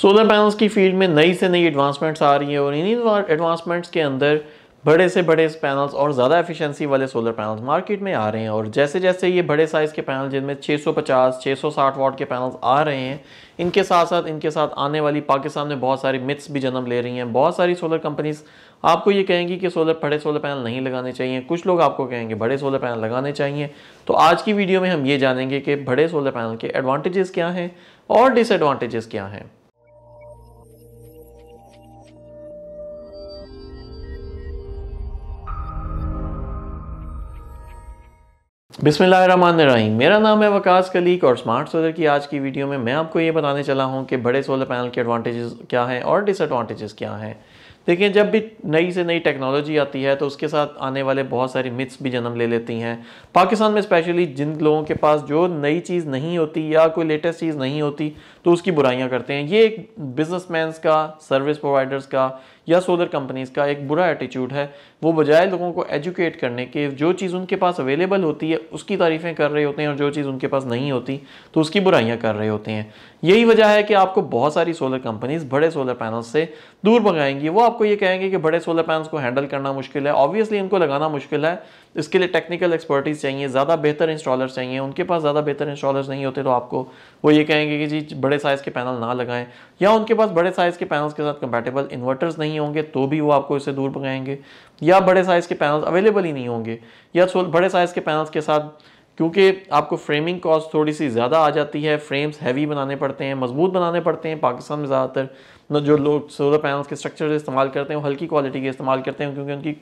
solar panels की field में नई से नई एडवांसमेंट्स आ रही हैं और इन्हीं एडवांसमेंट्स के अंदर बड़े से बड़े पैनल्स और ज़्यादा एफिशिएंसी वाले सोलर पैनल्स मार्केट में आ रहे हैं और जैसे जैसे ये बड़े साइज़ के पैनल जिनमें 650, 660 वाट के पैनल्स आ रहे हैं इनके साथ साथ इनके साथ आने वाली पाकिस्तान में बहुत सारी मिथ्स भी जन्म ले रही हैं बहुत सारी सोलर कंपनीज़ आपको ये कहेंगी कि सोलर बड़े सोलर पैनल नहीं लगाने चाहिए कुछ लोग आपको कहेंगे बड़े सोलर पैनल लगाने चाहिए तो आज की वीडियो में हम ये जानेंगे कि बड़े सोलर पैनल के एडवांटेजेस क्या हैं और डिसएडवांटेजेस क्या हैं रहीम मेरा नाम है वकास कलीक और स्मार्ट सोलर की आज की वीडियो में मैं आपको ये बताने चला हूँ कि बड़े सोलर पैनल के एडवांटेजेस क्या हैं और डिसएडवांटेजेस क्या हैं देखिए जब भी नई से नई टेक्नोलॉजी आती है तो उसके साथ आने वाले बहुत सारी मिथ्स भी जन्म ले लेती हैं पाकिस्तान में स्पेशली जिन लोगों के पास जो नई चीज़ नहीं होती या कोई लेटेस्ट चीज़ नहीं होती तो उसकी बुराइयां करते हैं ये एक बिजनेसमैन्स का सर्विस प्रोवाइडर्स का या सोलर कंपनीज़ का एक बुरा एटीट्यूड है वो बजाय लोगों को एजुकेट करने के जो चीज़ उनके पास अवेलेबल होती है उसकी तारीफ़ें कर रहे होते हैं और जो चीज़ उनके पास नहीं होती तो उसकी बुराइयाँ कर रहे होते हैं यही वजह है कि आपको बहुत सारी सोलर कंपनीज बड़े सोलर पैनल्स से दूर भगाएंगी वो आपको ये कहेंगे कि बड़े सोलर पैनल्स को हैंडल करना मुश्किल है ऑब्वियसली इनको लगाना मुश्किल है इसके लिए टेक्निकल एक्सपर्टीज चाहिए ज़्यादा बेहतर इंस्टॉलर्स चाहिए उनके पास ज़्यादा बेहतर इंस्टॉलर्स नहीं होते तो आपको वो ये कहेंगे कि जी बड़े साइज़ के पैनल ना लगाएं या उनके पास बड़े साइज़ के पैनल्स के साथ कंपेटेबल इन्वर्टर्स नहीं होंगे तो भी वो आपको इससे दूर भगाएंगे या बड़े साइज़ के पैनल्स अवेलेबल ही नहीं होंगे या बड़े साइज़ के पैनल्स के साथ क्योंकि आपको फ्रेमिंग कॉस्ट थोड़ी सी ज़्यादा आ जाती है फ्रेम्स हैवी बनाने पड़ते हैं मजबूत बनाने पड़ते हैं पाकिस्तान में ज़्यादातर जो लोग सोलर पैनल्स के स्ट्रक्चर इस्तेमाल करते हैं वो हल्की क्वालिटी के इस्तेमाल करते हैं क्योंकि उनकी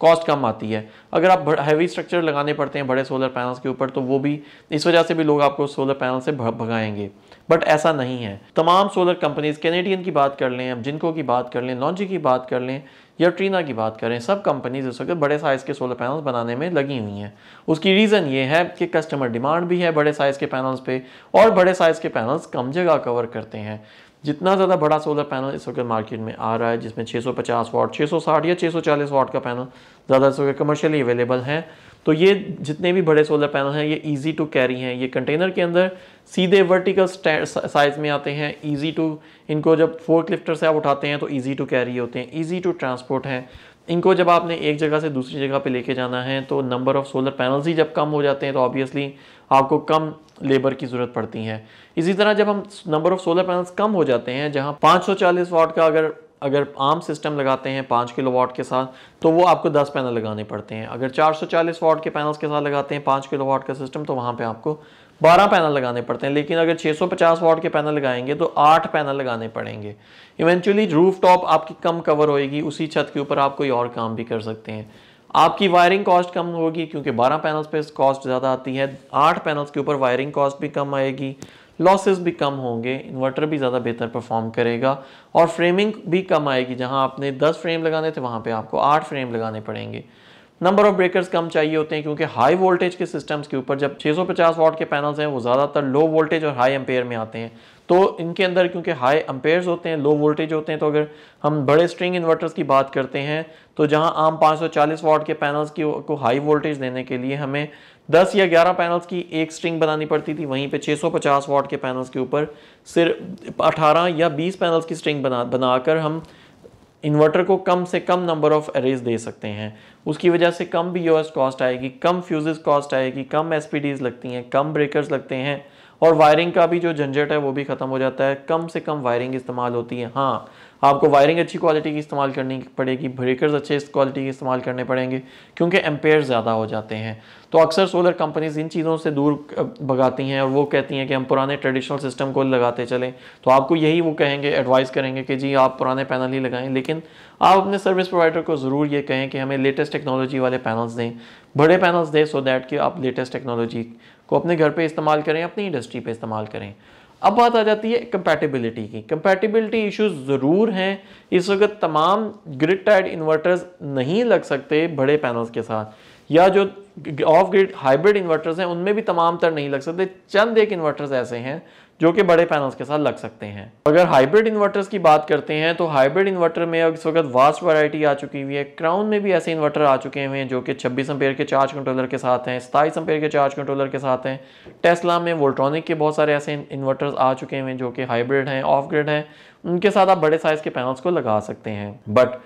कॉस्ट कम आती है अगर आप हैवी स्ट्रक्चर लगाने पड़ते हैं बड़े सोलर पैनल्स के ऊपर तो वो भी इस वजह से भी लोग आपको सोलर पैनल से भगाएंगे बट ऐसा नहीं है तमाम सोलर कंपनीज कैनेडियन की बात कर लें अब जिनको की बात कर लें लॉन्जी की बात कर लें या ट्रीना की बात करें सब कंपनीज इस वक्त बड़े साइज़ के सोलर पैनल्स बनाने में लगी हुई हैं उसकी रीज़न ये है कि कस्टमर डिमांड भी है बड़े साइज़ के पैनल्स पे और बड़े साइज़ के पैनल्स कम जगह कवर करते हैं जितना ज़्यादा बड़ा सोलर पैनल इस वक्त मार्केट में आ रहा है जिसमें 650 वाट छः या 640 वाट का पैनल ज़्यादा इस वक्त कमर्शियली अवेलेबल है तो ये जितने भी बड़े सोलर पैनल हैं ये इजी टू कैरी हैं ये कंटेनर के अंदर सीधे वर्टिकल साइज में आते हैं इजी टू इनको जब फोर्क लिफ्टर से आप उठाते हैं तो इजी टू कैरी होते हैं इजी टू ट्रांसपोर्ट हैं इनको जब आपने एक जगह से दूसरी जगह पे लेके जाना है तो नंबर ऑफ़ सोलर पैनल्स ही जब कम हो जाते हैं तो ऑब्वियसली आपको कम लेबर की ज़रूरत पड़ती है इसी तरह जब हम नंबर ऑफ़ सोलर पैनल्स कम हो जाते हैं जहाँ 540 वाट का अगर अगर आम सिस्टम लगाते हैं पाँच किलो वाट के साथ तो वो आपको दस पैनल लगाने पड़ते हैं अगर चार सौ चालीस वाट के पैनल्स के साथ लगाते हैं पाँच किलो वाट का सिस्टम तो वहाँ पे आपको बारह पैनल लगाने पड़ते हैं लेकिन अगर छः सौ पचास वाट के पैनल लगाएंगे तो आठ पैनल लगाने पड़ेंगे इवेंचुअली रूफ टॉप आपकी कम कवर होएगी उसी छत के ऊपर आप कोई और काम भी कर सकते हैं आपकी वायरिंग कॉस्ट कम होगी क्योंकि बारह पैनल्स पर कॉस्ट ज़्यादा आती है आठ पैनल्स के ऊपर वायरिंग कॉस्ट भी कम आएगी लॉसेस भी कम होंगे इन्वर्टर भी ज़्यादा बेहतर परफॉर्म करेगा और फ्रेमिंग भी कम आएगी जहाँ आपने 10 फ्रेम लगाने थे वहाँ पे आपको 8 फ्रेम लगाने पड़ेंगे नंबर ऑफ ब्रेकर्स कम चाहिए होते हैं क्योंकि हाई वोल्टेज के सिस्टम्स के ऊपर जब 650 वॉट के पैनल्स हैं वो ज़्यादातर लो वोल्टेज और हाई एम्पेयर में आते हैं तो इनके अंदर क्योंकि हाई एम्पेयर्स होते हैं लो वोल्टेज होते हैं तो अगर हम बड़े स्ट्रिंग इन्वर्टर्स की बात करते हैं तो जहाँ आम 540 वाट के पैनल्स की को हाई वोल्टेज देने के लिए हमें 10 या 11 पैनल्स की एक स्ट्रिंग बनानी पड़ती थी वहीं पे 650 वाट के पैनल्स के ऊपर सिर्फ 18 या 20 पैनल्स की स्ट्रिंग बना बनाकर हम इन्वर्टर को कम से कम नंबर ऑफ एरेज दे सकते हैं उसकी वजह से कम बी कॉस्ट आएगी कम फ्यूज़ कॉस्ट आएगी कम एस लगती हैं कम ब्रेकर्स लगते हैं और वायरिंग का भी जो झंझट है वो भी ख़त्म हो जाता है कम से कम वायरिंग इस्तेमाल होती है हाँ आपको वायरिंग अच्छी क्वालिटी की इस्तेमाल करनी पड़ेगी ब्रेकर्स अच्छे इस क्वालिटी के इस्तेमाल करने पड़ेंगे क्योंकि एम्पेयर ज़्यादा हो जाते हैं तो अक्सर सोलर कंपनीज इन चीज़ों से दूर भगाती हैं और वो कहती हैं कि हम पुराने ट्रेडिशनल सिस्टम को लगाते चलें तो आपको यही वो कहेंगे एडवाइस करेंगे कि जी आप पुराने पैनल ही लगाएं लेकिन आप अपने सर्विस प्रोवाइडर को ज़रूर ये कहें कि हमें लेटेस्ट टेक्नोलॉजी वाले पैनल्स दें बड़े पैनल्स दें सो दैट कि आप लेटेस्ट टेक्नोलॉजी को अपने घर पर इस्तेमाल करें अपनी इंडस्ट्री पर इस्तेमाल करें अब बात आ जाती है कंपैटिबिलिटी की कंपैटिबिलिटी इश्यूज ज़रूर हैं इस वक्त तमाम ग्रिड टाइड इन्वर्टर्स नहीं लग सकते बड़े पैनल्स के साथ या जो ऑफ ग्रिड हाइब्रिड इन्वर्टर्स हैं उनमें भी तमाम तर नहीं लग सकते चंद एक इन्वर्टर्स ऐसे हैं जो कि बड़े पैनल्स के साथ लग सकते हैं अगर हाइब्रिड इन्वर्टर्स की बात करते हैं तो हाइब्रिड इन्वर्टर में इस वक्त वास्ट वैरायटी आ चुकी हुई है क्राउन में भी ऐसे इन्वर्टर आ चुके हुए हैं जो कि 26 अंपेयर के चार्ज कंट्रोलर के साथ हैं सताईस एम्पेयर के चार्ज कंट्रोलर के साथ हैं टेस्ला में वोल्ट्रॉनिक के बहुत सारे ऐसे इन्वर्टर्स आ चुके हैं जो कि हाइब्रिड हैं ऑफ ग्रिड हैं उनके साथ आप बड़े साइज़ के पैनल्स को लगा सकते हैं बट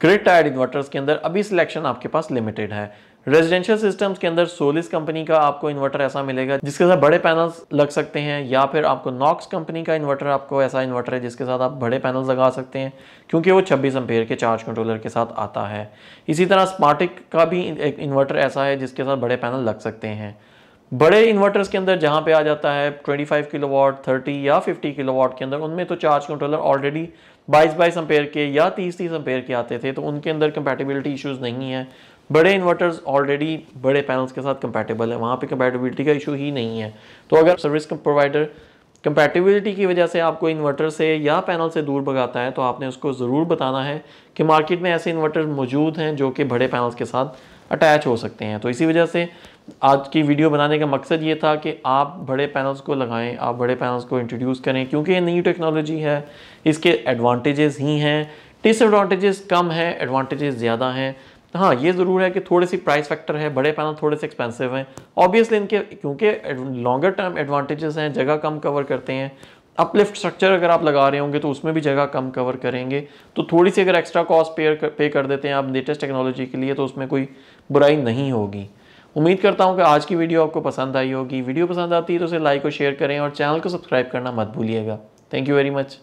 क्रेडिट टायर्ड इन्वर्टर्स के अंदर अभी सिलेक्शन आपके पास लिमिटेड है रेजिडेंशियल सिस्टम्स के अंदर सोलिस कंपनी का आपको इन्वर्टर ऐसा मिलेगा जिसके साथ बड़े पैनल्स लग सकते हैं या फिर आपको नॉक्स कंपनी का इन्वर्टर आपको ऐसा इन्वर्टर है जिसके साथ आप बड़े पैनल्स लगा सकते हैं क्योंकि वो 26 एम्पेयर के चार्ज कंट्रोलर के साथ आता है इसी तरह स्मार्टिक का भी एक इन्वर्टर ऐसा है जिसके साथ बड़े पैनल लग सकते हैं बड़े इन्वर्टर्स के अंदर जहाँ पे आ जाता है 25 किलोवाट 30 या 50 किलोवाट के अंदर उनमें तो चार्ज कंट्रोलर ऑलरेडी 22 बाईस एम्पेयर के या 30 तीस एम्पेयर के आते थे तो उनके अंदर कंपैटिबिलिटी इश्यूज नहीं है बड़े इन्वर्टर्स ऑलरेडी बड़े पैनल्स के साथ कंपैटिबल है वहाँ पे कंपेटिबिलिटी का इशू ही नहीं है तो अगर सर्विस प्रोवाइडर कंपैटिबिलिटी की वजह से आपको इन्वर्टर से या पैनल से दूर भगाता है तो आपने उसको ज़रूर बताना है कि मार्केट में ऐसे इन्वर्टर मौजूद हैं जो कि बड़े पैनल्स के साथ अटैच हो सकते हैं तो इसी वजह से आज की वीडियो बनाने का मकसद ये था कि आप बड़े पैनल्स को लगाएं आप बड़े पैनल्स को इंट्रोड्यूस करें क्योंकि ये न्यू टेक्नोलॉजी है इसके एडवांटेजेस ही हैं डिसएडवांटेजेस कम हैं एडवांटेजेस ज़्यादा हैं हाँ ये ज़रूर है कि थोड़े सी प्राइस फैक्टर है बड़े पैनल थोड़े से एक्सपेंसिव हैं ऑब्वियसली इनके क्योंकि लॉन्गर टर्म एडवांटेजेस हैं जगह कम कवर करते हैं अपलिफ्ट स्ट्रक्चर अगर आप लगा रहे होंगे तो उसमें भी जगह कम कवर करेंगे तो थोड़ी सी अगर एक्स्ट्रा कॉस्ट पे पे कर देते हैं आप लेटेस्ट टेक्नोलॉजी के लिए तो उसमें कोई बुराई नहीं होगी उम्मीद करता हूँ कि आज की वीडियो आपको पसंद आई होगी वीडियो पसंद आती है तो उसे लाइक और शेयर करें और चैनल को सब्सक्राइब करना मत भूलिएगा थैंक यू वेरी मच